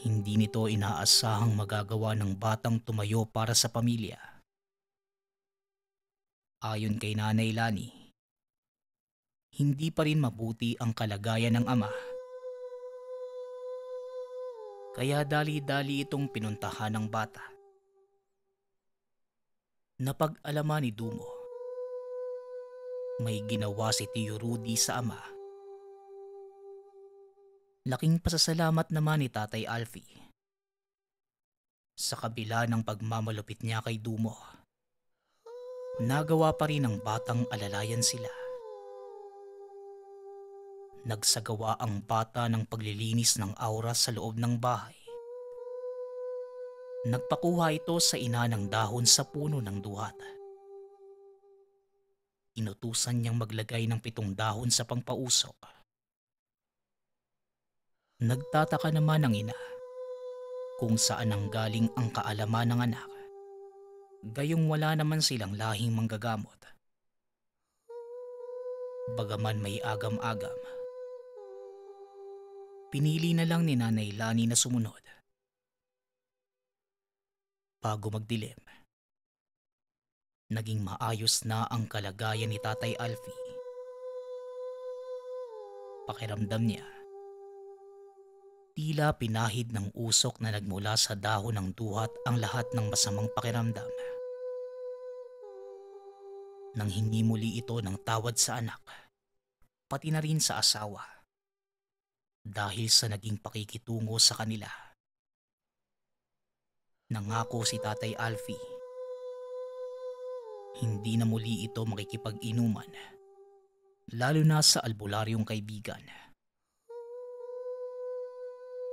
Hindi nito inaasahang magagawa ng batang tumayo para sa pamilya. Ayon kay Nanay Lani, hindi pa rin mabuti ang kalagayan ng ama kaya dali-dali itong pinuntahan ng bata. Napag-alaman ni Dumo, may ginawa si Tio Rudy sa ama. Laking pasasalamat naman ni Tatay Alfi. Sa kabila ng pagmamalupit niya kay Dumo, nagawa pa rin ang batang alalayan sila. Nagsagawa ang bata ng paglilinis ng aura sa loob ng bahay. Nagpakuha ito sa ina ng dahon sa puno ng duhat. Inutusan niyang maglagay ng pitong dahon sa pangpausok. Nagtataka naman ang ina kung saan ang galing ang kaalaman ng anak. Gayong wala naman silang lahing manggagamot. Bagaman may agam-agam, Pinili na lang ni Nanay Lani na sumunod. Bago magdilim, naging maayos na ang kalagayan ni Tatay Alfi. Pakiramdam niya, tila pinahid ng usok na nagmula sa dahon ng duhat ang lahat ng masamang pakiramdam. Nang hingi muli ito ng tawad sa anak, pati na rin sa asawa dahil sa naging pakikitungo sa kanila. Nangako si Tatay Alfi, Hindi na muli ito makikipag-inuman, lalo na sa albularyong kaibigan.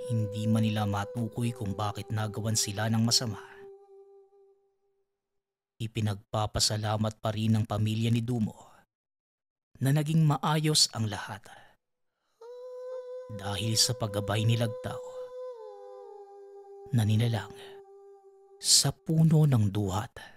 Hindi man nila matukoy kung bakit nagawan sila ng masama. Ipinagpapasalamat pa rin ng pamilya ni Dumo na naging maayos ang lahat dahil sa paggabay ni Lagtaw. Naninalang sa puno ng duhat.